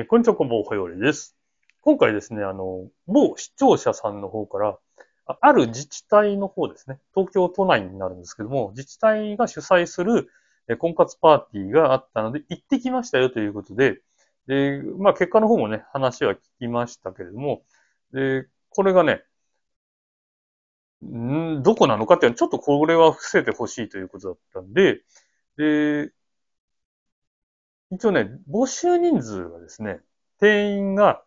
えこんにちは、こんばんは、おはようです。今回ですね、あの、某視聴者さんの方から、ある自治体の方ですね、東京都内になるんですけども、自治体が主催する婚活パーティーがあったので、行ってきましたよということで、で、まあ結果の方もね、話は聞きましたけれども、で、これがね、んどこなのかっていうのは、ちょっとこれは伏せてほしいということだったんで、で、一応ね、募集人数はですね、定員が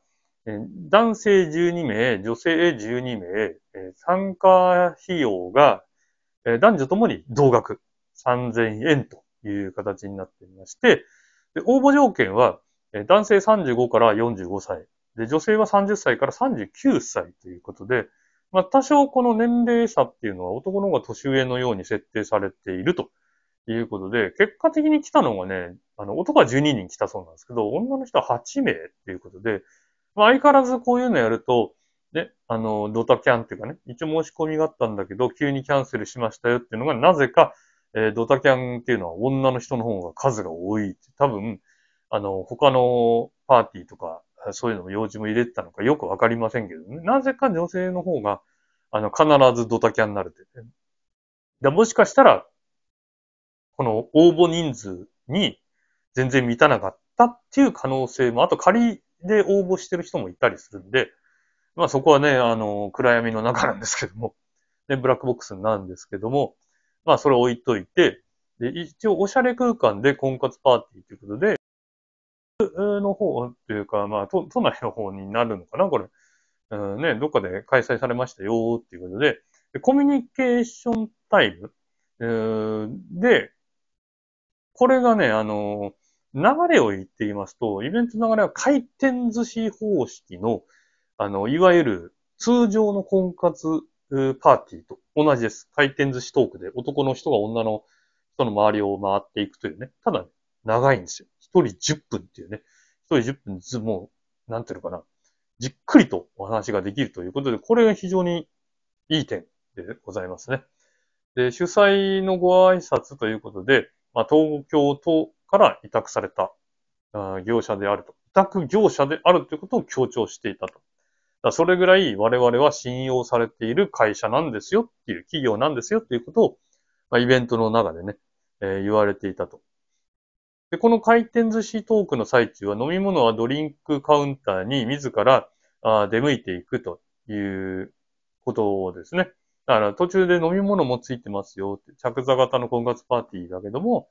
男性12名、女性12名、参加費用が男女ともに同額3000円という形になっていまして、応募条件は男性35から45歳、で女性は30歳から39歳ということで、まあ、多少この年齢差っていうのは男の方が年上のように設定されているということで、結果的に来たのがね、あの、男は12人来たそうなんですけど、女の人は8名っていうことで、まあ、相変わらずこういうのやると、ね、あの、ドタキャンっていうかね、一応申し込みがあったんだけど、急にキャンセルしましたよっていうのが、なぜか、えー、ドタキャンっていうのは女の人の方が数が多いって、多分、あの、他のパーティーとか、そういうのも用事も入れてたのかよくわかりませんけどね。なぜか女性の方が、あの、必ずドタキャンになるって、ね。だもしかしたら、この応募人数に全然満たなかったっていう可能性も、あと仮で応募してる人もいたりするんで、まあそこはね、あの、暗闇の中なんですけども、ね、ブラックボックスなんですけども、まあそれ置いといて、で、一応おしゃれ空間で婚活パーティーということで、の方っていうか、まあ都、都内の方になるのかな、これ。うん、ね、どっかで開催されましたよっていうことで、でコミュニケーションタイム、で、これがね、あの、流れを言っていますと、イベントの流れは回転寿司方式の、あの、いわゆる通常の婚活パーティーと同じです。回転寿司トークで男の人が女の人の周りを回っていくというね。ただ、ね、長いんですよ。一人10分っていうね。一人10分ず、もう、なんていうのかな。じっくりとお話ができるということで、これが非常にいい点でございますね。で、主催のご挨拶ということで、まあ、東京都から委託された、業者であると。委託業者であるということを強調していたと。それぐらい我々は信用されている会社なんですよっていう企業なんですよっていうことを、まあ、イベントの中でね、えー、言われていたと。で、この回転寿司トークの最中は飲み物はドリンクカウンターに自らあ出向いていくということですね。だから途中で飲み物もついてますよって、着座型の婚活パーティーだけども、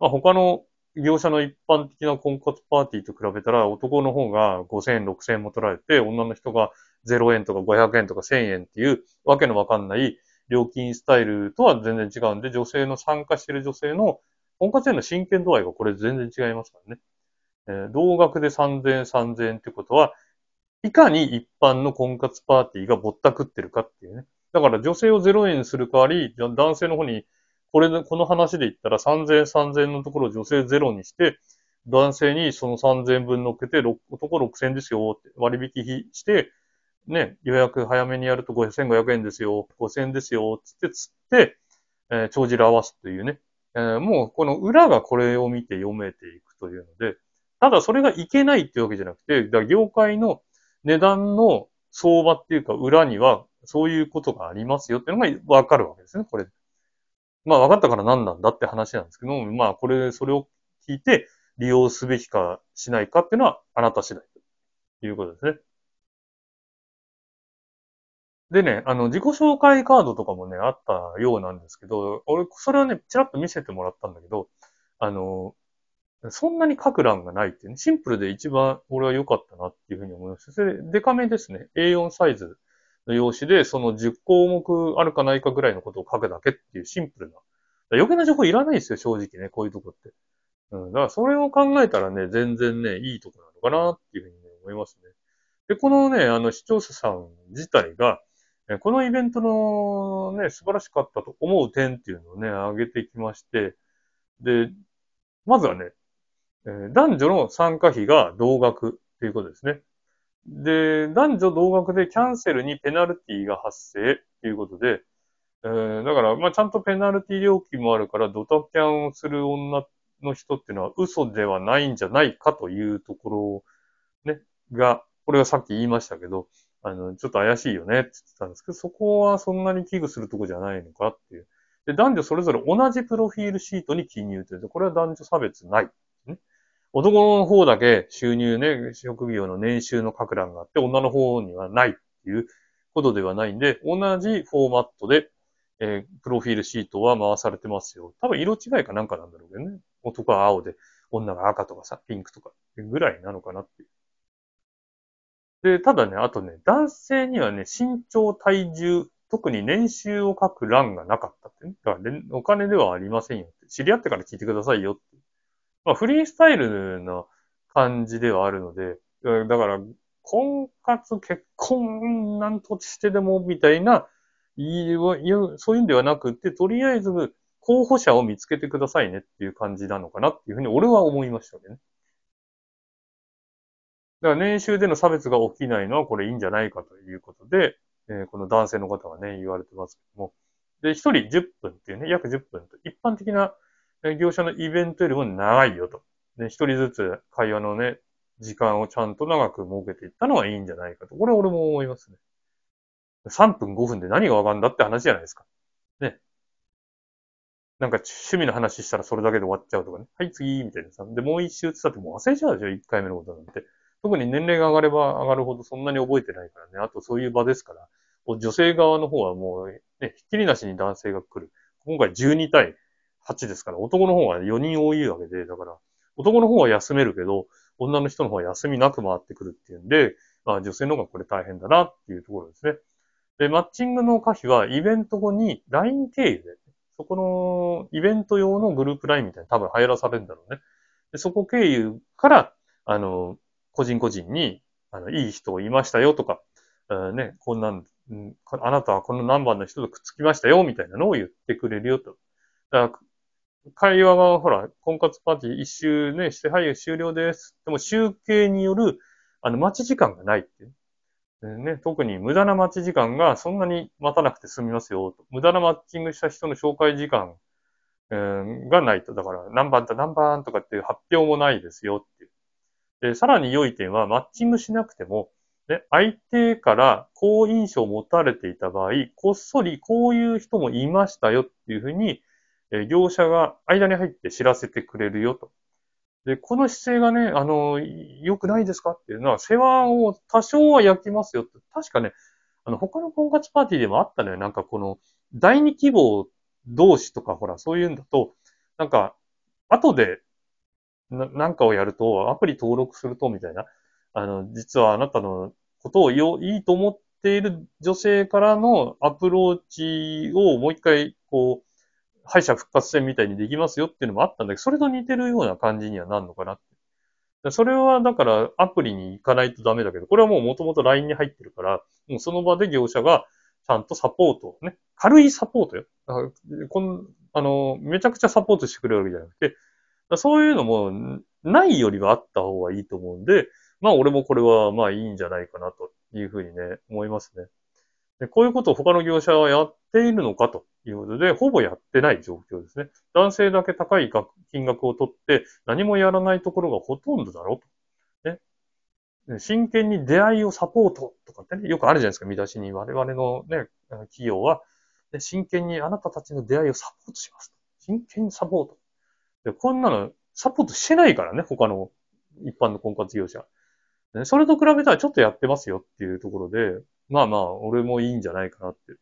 まあ、他の業者の一般的な婚活パーティーと比べたら、男の方が5000円、6000円も取られて、女の人が0円とか500円とか1000円っていう、わけのわかんない料金スタイルとは全然違うんで、女性の参加してる女性の婚活への真剣度合いがこれ全然違いますからね。えー、同額で3000円、3000円ってことは、いかに一般の婚活パーティーがぼったくってるかっていうね。だから女性を0円にする代わり、男性の方に、これ、この話で言ったら3000、3000のところを女性ゼロにして、男性にその3000分乗っけて、男6000ですよ、割引して、ね、予約早めにやると5500円ですよ、5000円ですよ、つってつって、えー、帳尻合わすというね。えー、もうこの裏がこれを見て読めていくというので、ただそれがいけないっていうわけじゃなくて、だ業界の値段の相場っていうか裏にはそういうことがありますよっていうのがわかるわけですね、これ。まあ分かったから何なんだって話なんですけども、まあこれ、それを聞いて利用すべきかしないかっていうのはあなた次第ということですね。でね、あの、自己紹介カードとかもね、あったようなんですけど、俺、それはね、ちらっと見せてもらったんだけど、あの、そんなに書く欄がないっていうね、シンプルで一番俺は良かったなっていうふうに思います。それで、かめですね。A4 サイズの用紙で、その10項目あるかないかぐらいのことを書くだけっていうシンプルな。余計な情報いらないですよ、正直ね、こういうとこって。うん、だからそれを考えたらね、全然ね、いいとこなのかなっていうふうに、ね、思いますね。で、このね、あの、視聴者さん自体が、このイベントのね、素晴らしかったと思う点っていうのをね、挙げてきまして、で、まずはね、男女の参加費が同額ということですね。で、男女同額でキャンセルにペナルティが発生ということで、えー、だから、まあ、ちゃんとペナルティ料金もあるから、ドタキャンをする女の人っていうのは嘘ではないんじゃないかというところ、ね、が、これはさっき言いましたけど、あの、ちょっと怪しいよねって言ってたんですけど、そこはそんなに危惧するとこじゃないのかっていう。で、男女それぞれ同じプロフィールシートに記入って、これは男女差別ない男の方だけ収入ね、職業の年収の格欄があって、女の方にはないっていうことではないんで、同じフォーマットで、えー、プロフィールシートは回されてますよ。多分色違いかなんかなんだろうけどね。男は青で、女が赤とかさ、ピンクとか、ぐらいなのかなっていう。で、ただね、あとね、男性にはね、身長、体重、特に年収を書く欄がなかったってね。だから、お金ではありませんよって。知り合ってから聞いてくださいよって。まあ、フリースタイルな感じではあるので、だから、婚活、結婚、なんとしてでも、みたいな、そういうんではなくて、とりあえず、候補者を見つけてくださいねっていう感じなのかなっていうふうに俺は思いましたね。だから年収での差別が起きないのはこれいいんじゃないかということで、えー、この男性の方はね、言われてますけども。で、一人10分っていうね、約10分と一般的な業者のイベントよりも長いよと。で、一人ずつ会話のね、時間をちゃんと長く設けていったのはいいんじゃないかと。これ俺も思いますね。3分5分で何がわかるんだって話じゃないですか。ね。なんか趣味の話したらそれだけで終わっちゃうとかね。はい、次、みたいなさ。で、もう一周つったってもう忘れちゃうでしょ、1回目のことなんて。特に年齢が上がれば上がるほどそんなに覚えてないからね。あとそういう場ですから。女性側の方はもう、ね、ひっきりなしに男性が来る。今回12対8ですから、男の方が4人多いわけで、だから、男の方は休めるけど、女の人の方は休みなく回ってくるっていうんで、まあ女性の方がこれ大変だなっていうところですね。で、マッチングの可否はイベント後に LINE 経由で、そこのイベント用のグループ LINE みたいに多分流行らされるんだろうね。で、そこ経由から、あの、個人個人に、あの、いい人いましたよとか、うん、ね、こんなん、あなたはこの何番の人とくっつきましたよみたいなのを言ってくれるよと。だか会話が、ほら、婚活パーティー一周ね、して、はい、終了です。でも集計による、あの、待ち時間がないって。ね、特に無駄な待ち時間がそんなに待たなくて済みますよ。無駄なマッチングした人の紹介時間、うー、がないと。だから、何番だ何番とかっていう発表もないですよっていう。で、さらに良い点は、マッチングしなくても、ね、相手から好印象を持たれていた場合、こっそりこういう人もいましたよっていうふうに、え業者が間に入って知らせてくれるよと。で、この姿勢がね、あの、良くないですかっていうのは、世話を多少は焼きますよって。確かね、あの、他の婚活パーティーでもあったのよ。なんかこの、第二希望同士とか、ほら、そういうんだと、なんか、後でな、なんかをやると、アプリ登録すると、みたいな。あの、実はあなたのことをよ、いいと思っている女性からのアプローチをもう一回、こう、敗者復活戦みたいにできますよっていうのもあったんだけど、それと似てるような感じにはなるのかなって。それはだからアプリに行かないとダメだけど、これはもう元々 LINE に入ってるから、もうその場で業者がちゃんとサポートをね、軽いサポートよ。こんあの、めちゃくちゃサポートしてくれるわけじゃなくて、そういうのもないよりはあった方がいいと思うんで、まあ俺もこれはまあいいんじゃないかなというふうにね、思いますね。で、こういうことを他の業者はやっているのかということで、ほぼやってない状況ですね。男性だけ高い金額を取って何もやらないところがほとんどだろうと。ね。真剣に出会いをサポートとかってね、よくあるじゃないですか、見出しに。我々のね、企業は、ね、真剣にあなたたちの出会いをサポートします。真剣にサポート。で、こんなのサポートしてないからね、他の一般の婚活業者。それと比べたらちょっとやってますよっていうところで、まあまあ、俺もいいんじゃないかなって。だ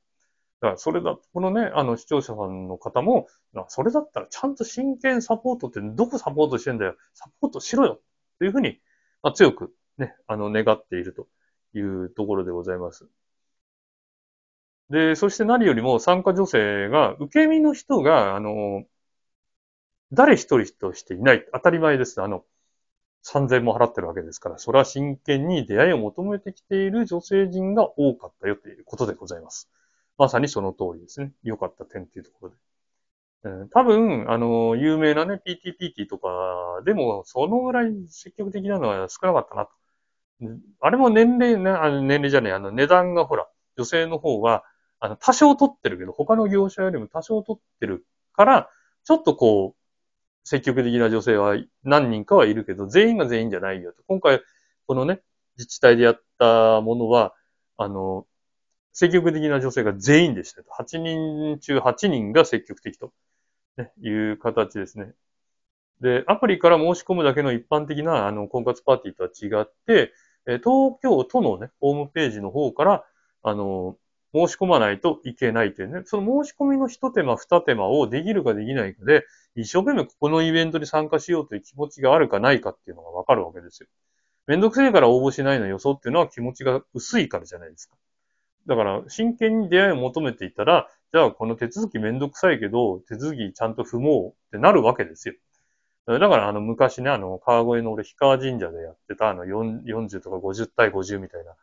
から、それだ、このね、あの、視聴者さんの方も、それだったら、ちゃんと真剣サポートって、どこサポートしてんだよ、サポートしろよというふうに、まあ、強く、ね、あの、願っているというところでございます。で、そして何よりも参加女性が、受け身の人が、あの、誰一人としていない。当たり前です。あの、3000も払ってるわけですから、それは真剣に出会いを求めてきている女性人が多かったよということでございます。まさにその通りですね。良かった点っていうところで。えー、多分、あの、有名なね、PTPT とかでも、そのぐらい積極的なのは少なかったなと。あれも年齢、ね、あの年齢じゃない、あの値段がほら、女性の方は、あの、多少取ってるけど、他の業者よりも多少取ってるから、ちょっとこう、積極的な女性は何人かはいるけど、全員が全員じゃないよと。今回、このね、自治体でやったものは、あの、積極的な女性が全員でしたと。8人中8人が積極的と、ね、いう形ですね。で、アプリから申し込むだけの一般的なあの婚活パーティーとは違って、東京都のね、ホームページの方から、あの、申し込まないといけないというね、その申し込みの一手間二手間をできるかできないかで、一生懸命ここのイベントに参加しようという気持ちがあるかないかっていうのがわかるわけですよ。めんどくせえから応募しないの予想っていうのは気持ちが薄いからじゃないですか。だから、真剣に出会いを求めていたら、じゃあこの手続きめんどくさいけど、手続きちゃんと踏もうってなるわけですよ。だからあの昔ね、あの川越の俺、氷川神社でやってたあの40とか50対50みたいな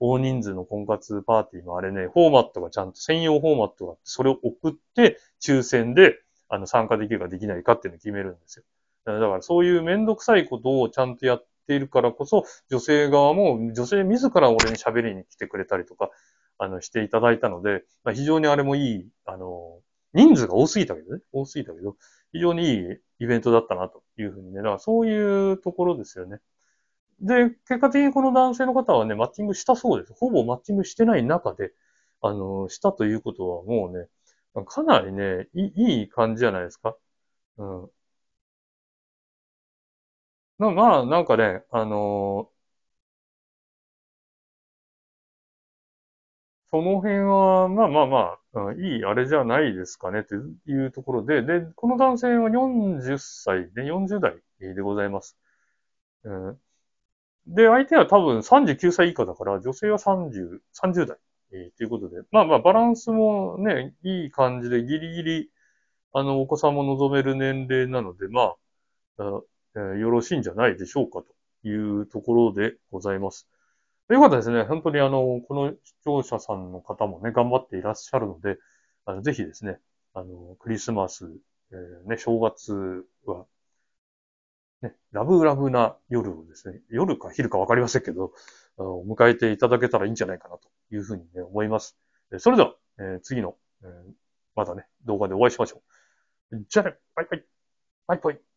大人数の婚活パーティーのあれね、フォーマットがちゃんと、専用フォーマットがあって、それを送って、抽選で、あの、参加できるかできないかっていうのを決めるんですよ。だからそういうめんどくさいことをちゃんとやっているからこそ、女性側も、女性自ら俺に喋りに来てくれたりとか、あの、していただいたので、まあ、非常にあれもいい、あの、人数が多すぎたけどね、多すぎたけど、非常にいいイベントだったなというふうにね、だからそういうところですよね。で、結果的にこの男性の方はね、マッチングしたそうです。ほぼマッチングしてない中で、あの、したということはもうね、かなりね、いい感じじゃないですか。うん。あ、まあ、なんかね、あのー、その辺は、まあまあまあ、いいあれじゃないですかね、というところで、で、この男性は40歳で、40代でございます。うん、で、相手は多分39歳以下だから、女性は30、30代、えー、ということで、まあまあバランスもね、いい感じでギリギリ、あの、お子さんも望める年齢なので、まあ、あえー、よろしいんじゃないでしょうかというところでございます。よかったですね。本当にあの、この視聴者さんの方もね、頑張っていらっしゃるので、あのぜひですね、あの、クリスマス、えー、ね、正月はね、ラブラブな夜をですね、夜か昼かわかりませんけど、迎えていただけたらいいんじゃないかなというふうに、ね、思います。それでは、えー、次の、えー、またね、動画でお会いしましょう。じゃあね、バイバイ。バイバイ。